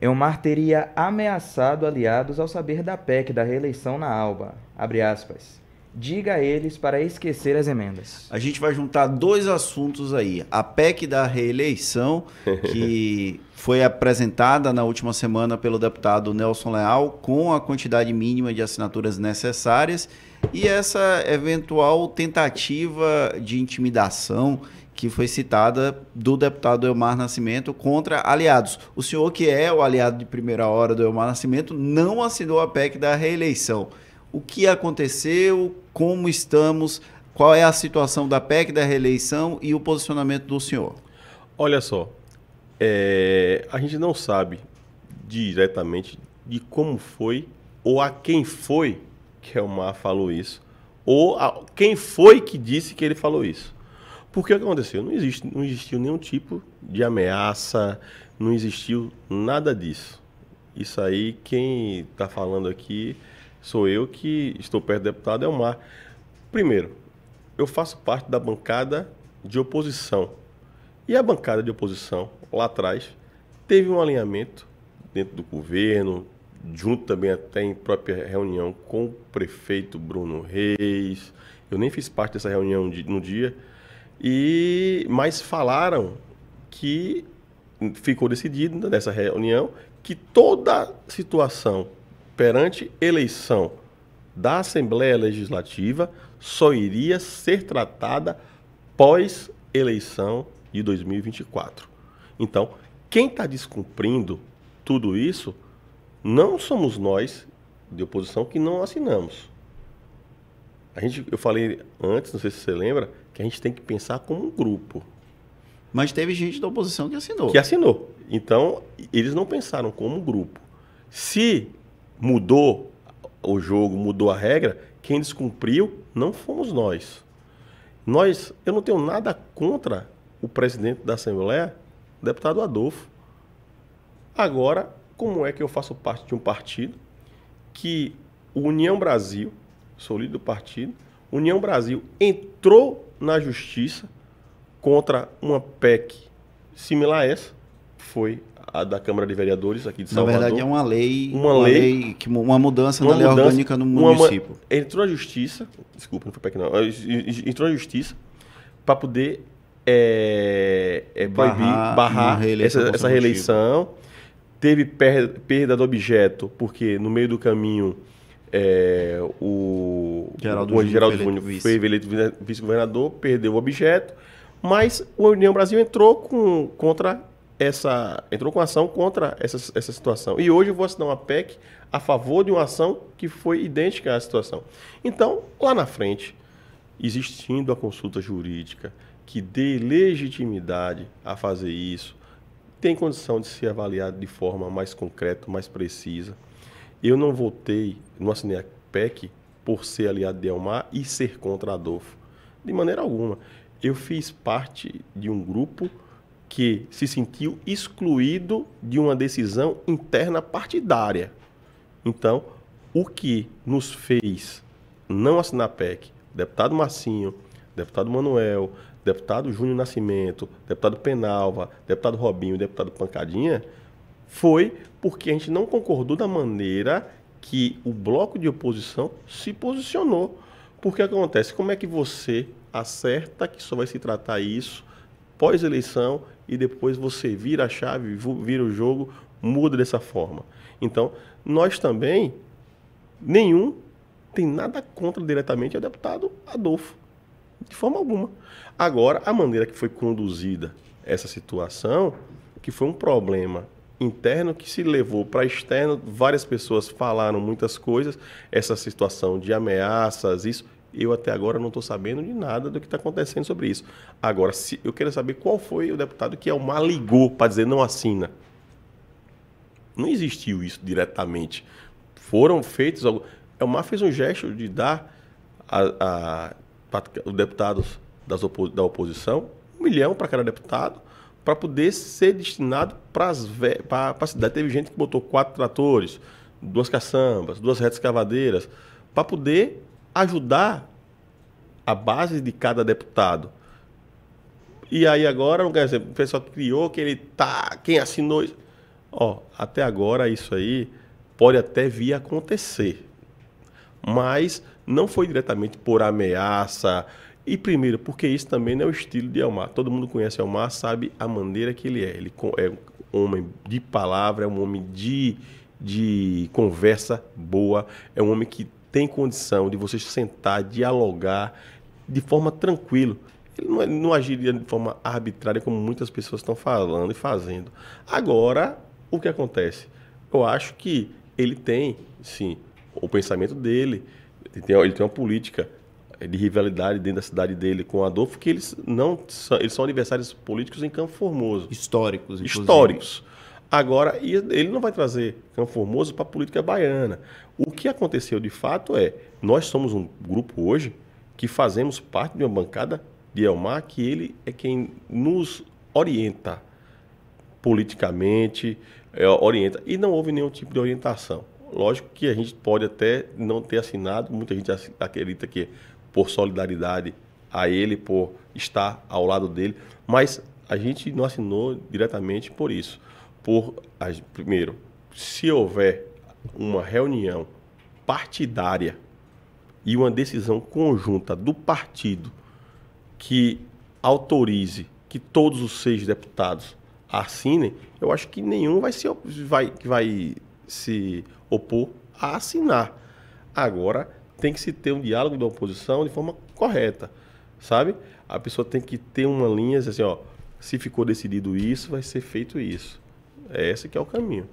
Elmar é teria ameaçado aliados ao saber da PEC da reeleição na Alba. Abre aspas diga a eles para esquecer as emendas. A gente vai juntar dois assuntos aí. A PEC da reeleição, que foi apresentada na última semana pelo deputado Nelson Leal, com a quantidade mínima de assinaturas necessárias, e essa eventual tentativa de intimidação que foi citada do deputado Elmar Nascimento contra aliados. O senhor, que é o aliado de primeira hora do Elmar Nascimento, não assinou a PEC da reeleição o que aconteceu, como estamos, qual é a situação da PEC da reeleição e o posicionamento do senhor. Olha só, é, a gente não sabe diretamente de como foi ou a quem foi que o Mar falou isso, ou a, quem foi que disse que ele falou isso. Porque que aconteceu? Não, existe, não existiu nenhum tipo de ameaça, não existiu nada disso. Isso aí, quem está falando aqui sou eu que estou perto do deputado Elmar. É Primeiro, eu faço parte da bancada de oposição. E a bancada de oposição, lá atrás, teve um alinhamento dentro do governo, junto também até em própria reunião com o prefeito Bruno Reis. Eu nem fiz parte dessa reunião no dia. E mas falaram que ficou decidido nessa reunião que toda situação perante eleição da Assembleia Legislativa só iria ser tratada pós-eleição de 2024. Então, quem está descumprindo tudo isso não somos nós de oposição que não assinamos. A gente, eu falei antes, não sei se você lembra, que a gente tem que pensar como um grupo. Mas teve gente da oposição que assinou. Que assinou. Então, eles não pensaram como um grupo. Se mudou o jogo, mudou a regra, quem descumpriu não fomos nós. Nós, eu não tenho nada contra o presidente da Assembleia, o deputado Adolfo. Agora, como é que eu faço parte de um partido que União Brasil, sou líder do partido, União Brasil entrou na justiça contra uma PEC similar a essa, foi a da Câmara de Vereadores aqui de Salvador. Na verdade, é uma lei. Uma, uma lei, lei, que, uma mudança uma na mudança, lei orgânica no município. Uma, entrou a justiça, desculpa, não foi para aqui não. Entrou a justiça para poder é, é, barrar, proibir, barrar reeleição essa, essa, reeleição. Teve perda, perda do objeto, porque no meio do caminho é, o Geraldo, o, o Geraldo Júnior foi eleito vice-governador, perdeu o objeto, mas o União Brasil entrou com, contra essa entrou com ação contra essa, essa situação. E hoje eu vou assinar uma PEC a favor de uma ação que foi idêntica à situação. Então, lá na frente, existindo a consulta jurídica que dê legitimidade a fazer isso, tem condição de ser avaliado de forma mais concreta, mais precisa. Eu não votei, não assinei a PEC por ser aliado de Elmar e ser contra Adolfo. De maneira alguma. Eu fiz parte de um grupo que se sentiu excluído de uma decisão interna partidária. Então, o que nos fez não assinar PEC, deputado Marcinho, deputado Manuel, deputado Júnior Nascimento, deputado Penalva, deputado Robinho, deputado Pancadinha, foi porque a gente não concordou da maneira que o bloco de oposição se posicionou. Porque acontece, como é que você acerta que só vai se tratar isso pós-eleição e depois você vira a chave, vira o jogo, muda dessa forma. Então, nós também, nenhum tem nada contra diretamente o deputado Adolfo, de forma alguma. Agora, a maneira que foi conduzida essa situação, que foi um problema interno que se levou para externo, várias pessoas falaram muitas coisas, essa situação de ameaças, isso eu até agora não estou sabendo de nada do que está acontecendo sobre isso. Agora, se, eu quero saber qual foi o deputado que é o ligou para dizer não assina. Não existiu isso diretamente. Foram feitos. Elmar é, fez um gesto de dar a, a, deputados da oposição um milhão para cada deputado para poder ser destinado para a cidade. Teve gente que botou quatro tratores, duas caçambas, duas retas cavadeiras, para poder ajudar a base de cada deputado. E aí agora, por o pessoal criou que ele tá, quem assinou isso. Ó, até agora isso aí pode até vir a acontecer. Mas não foi diretamente por ameaça. E primeiro, porque isso também não é o estilo de Elmar. Todo mundo conhece Elmar, sabe a maneira que ele é. Ele é um homem de palavra, é um homem de, de conversa boa, é um homem que tem condição de você sentar, dialogar de forma tranquila. Ele não, é, não agiria de forma arbitrária como muitas pessoas estão falando e fazendo. Agora, o que acontece? Eu acho que ele tem, sim, o pensamento dele, ele tem, ele tem uma política de rivalidade dentro da cidade dele com o Adolfo, que eles não são, eles são adversários políticos em Campo Formoso. Históricos, inclusive. Históricos. Agora, ele não vai trazer Campo Formoso para a política baiana. O que aconteceu de fato é, nós somos um grupo hoje que fazemos parte de uma bancada de Elmar, que ele é quem nos orienta politicamente, é, orienta. E não houve nenhum tipo de orientação. Lógico que a gente pode até não ter assinado, muita gente acredita que por solidariedade a ele, por estar ao lado dele, mas a gente não assinou diretamente por isso por primeiro, se houver uma reunião partidária e uma decisão conjunta do partido que autorize que todos os seis deputados assinem, eu acho que nenhum vai se, vai, vai se opor a assinar. Agora, tem que se ter um diálogo da oposição de forma correta, sabe? A pessoa tem que ter uma linha, assim, ó, se ficou decidido isso, vai ser feito isso. É esse que é o caminho.